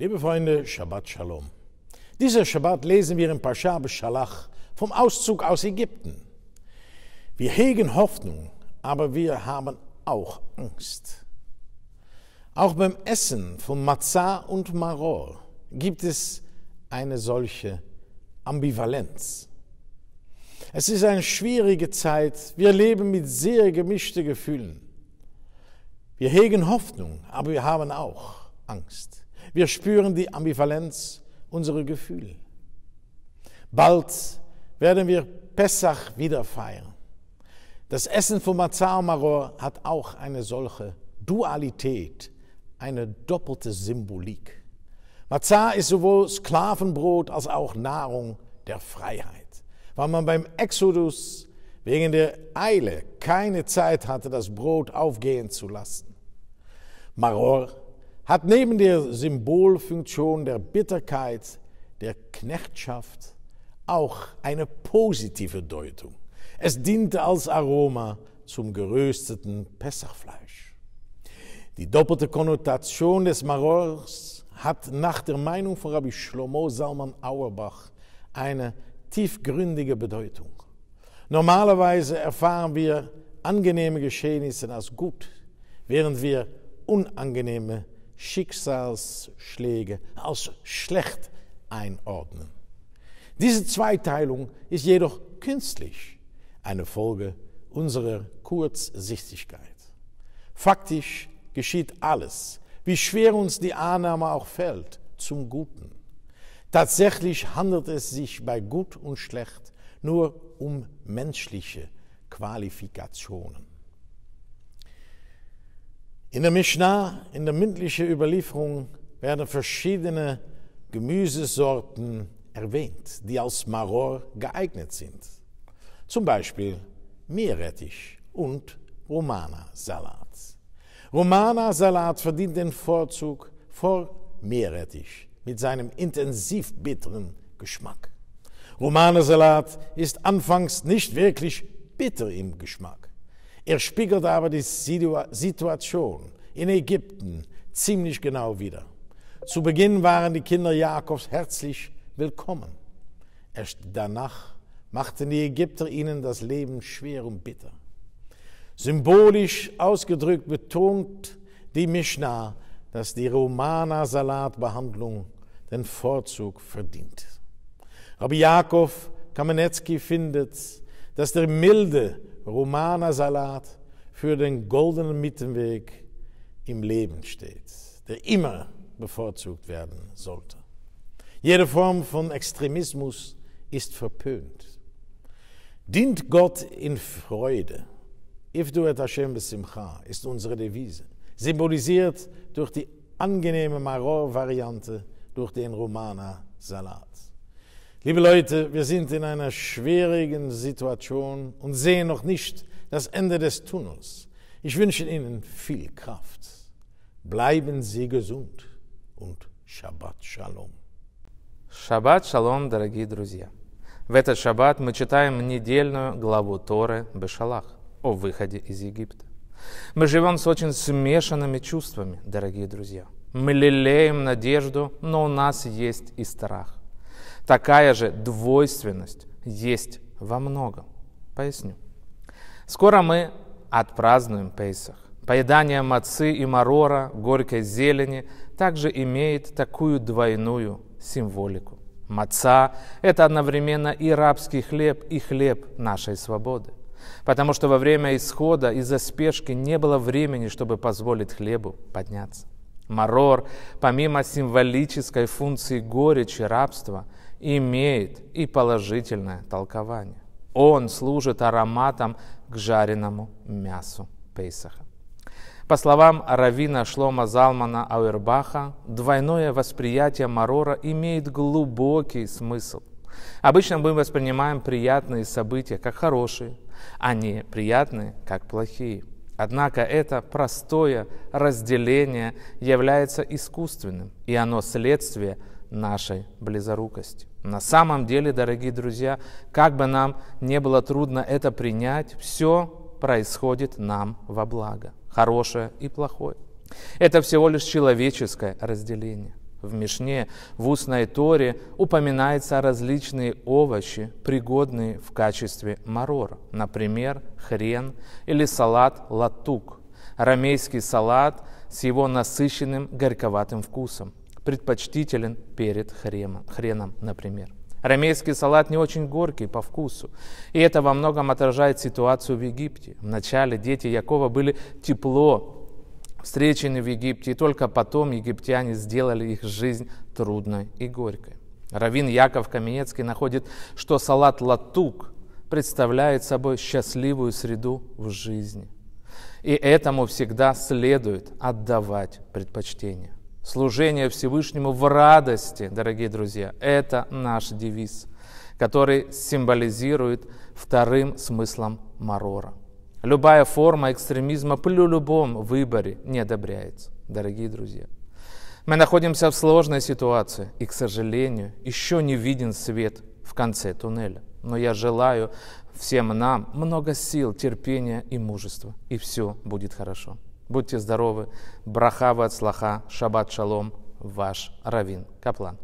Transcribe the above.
Liebe Freunde, Shabbat Shalom. Dieser Shabbat lesen wir in Pascha Shalach vom Auszug aus Ägypten. Wir hegen Hoffnung, aber wir haben auch Angst. Auch beim Essen von Matzah und Maror gibt es eine solche Ambivalenz. Es ist eine schwierige Zeit. Wir leben mit sehr gemischten Gefühlen. Wir hegen Hoffnung, aber wir haben auch Angst. Wir spüren die Ambivalenz unserer Gefühle. Bald werden wir Pessach wieder feiern. Das Essen von Mazar Maror hat auch eine solche Dualität, eine doppelte Symbolik. Mazar ist sowohl Sklavenbrot als auch Nahrung der Freiheit. Weil man beim Exodus wegen der Eile keine Zeit hatte, das Brot aufgehen zu lassen. Maror hat neben der Symbolfunktion der Bitterkeit, der Knechtschaft auch eine positive Deutung. Es diente als Aroma zum gerösteten Pessachfleisch. Die doppelte Konnotation des Marors hat nach der Meinung von Rabbi Shlomo Salman Auerbach eine tiefgründige Bedeutung. Normalerweise erfahren wir angenehme Geschehnisse als gut, während wir unangenehme Geschehnisse Schicksalsschläge als schlecht einordnen. Diese Zweiteilung ist jedoch künstlich, eine Folge unserer Kurzsichtigkeit. Faktisch geschieht alles, wie schwer uns die Annahme auch fällt, zum Guten. Tatsächlich handelt es sich bei Gut und Schlecht nur um menschliche Qualifikationen. In der Mishnah, in der mündlichen Überlieferung, werden verschiedene Gemüsesorten erwähnt, die als Maror geeignet sind. Zum Beispiel Meerrettich und Romana-Salat. Romana-Salat verdient den Vorzug vor Meerrettich mit seinem intensiv bitteren Geschmack. Romana-Salat ist anfangs nicht wirklich bitter im Geschmack. Er spiegelt aber die Situation in Ägypten ziemlich genau wieder. Zu Beginn waren die Kinder Jakobs herzlich willkommen. Erst danach machten die Ägypter ihnen das Leben schwer und bitter. Symbolisch ausgedrückt betont die Mishnah, dass die Romana-Salatbehandlung den Vorzug verdient. Rabbi Jakob Kamenetsky findet, dass der milde, Romanersalat für den goldenen Mittenweg im Leben steht, der immer bevorzugt werden sollte. Jede Form von Extremismus ist verpönt. Dient Gott in Freude. Ifdu et Hashem besimcha ist unsere Devise, symbolisiert durch die angenehme Maror-Variante durch den romaner Salat. Liebe Leute, wir sind in einer schwierigen Situation und sehen noch nicht das Ende des Tunnels. Ich wünsche Ihnen viel Kraft. Bleiben Sie gesund und Shabbat Shalom. Шаббат шалом, дорогие друзья! В этот шаббат мы читаем недельную главу Торы Бешалах о выходе из Египта. Мы живем с очень смешанными чувствами, дорогие друзья. Мы лелеем надежду, но у нас есть и страх. Такая же двойственность есть во многом. Поясню. Скоро мы отпразднуем Пейсах. Поедание мацы и марора, горькой зелени, также имеет такую двойную символику. Маца – это одновременно и рабский хлеб, и хлеб нашей свободы. Потому что во время исхода из-за спешки не было времени, чтобы позволить хлебу подняться. Марор, помимо символической функции горечи рабства – имеет и положительное толкование. Он служит ароматом к жареному мясу Пейсаха. По словам Равина Шлома Залмана Ауэрбаха, двойное восприятие Марора имеет глубокий смысл. Обычно мы воспринимаем приятные события как хорошие, а не приятные как плохие. Однако это простое разделение является искусственным, и оно следствие – нашей близорукости. На самом деле, дорогие друзья, как бы нам не было трудно это принять, все происходит нам во благо, хорошее и плохое. Это всего лишь человеческое разделение. В Мишне, в устной Торе упоминаются различные овощи, пригодные в качестве марора, например, хрен или салат латук, рамейский салат с его насыщенным горьковатым вкусом, предпочтителен перед хреном, хреном например. Рамейский салат не очень горький по вкусу. И это во многом отражает ситуацию в Египте. Вначале дети Якова были тепло встречены в Египте, и только потом египтяне сделали их жизнь трудной и горькой. Равин Яков Каменецкий находит, что салат латук представляет собой счастливую среду в жизни. И этому всегда следует отдавать предпочтение. Служение Всевышнему в радости, дорогие друзья, это наш девиз, который символизирует вторым смыслом Марора. Любая форма экстремизма при любом выборе не одобряется, дорогие друзья. Мы находимся в сложной ситуации, и, к сожалению, еще не виден свет в конце туннеля. Но я желаю всем нам много сил, терпения и мужества, и все будет хорошо. Будьте здоровы. Брахава от слаха. Шаббат шалом. Ваш Равин Каплан.